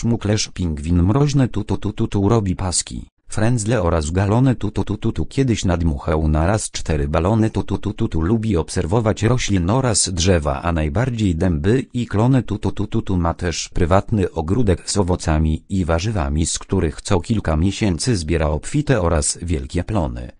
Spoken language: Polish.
szmuklerz pingwin mroźne tutu tutu tu robi paski, frędzle oraz galony tutu tutu tu kiedyś nadmuchał naraz cztery balony tutu tutu tu lubi obserwować roślin oraz drzewa a najbardziej dęby i klony tutu tutu tu ma też prywatny ogródek z owocami i warzywami z których co kilka miesięcy zbiera obfite oraz wielkie plony.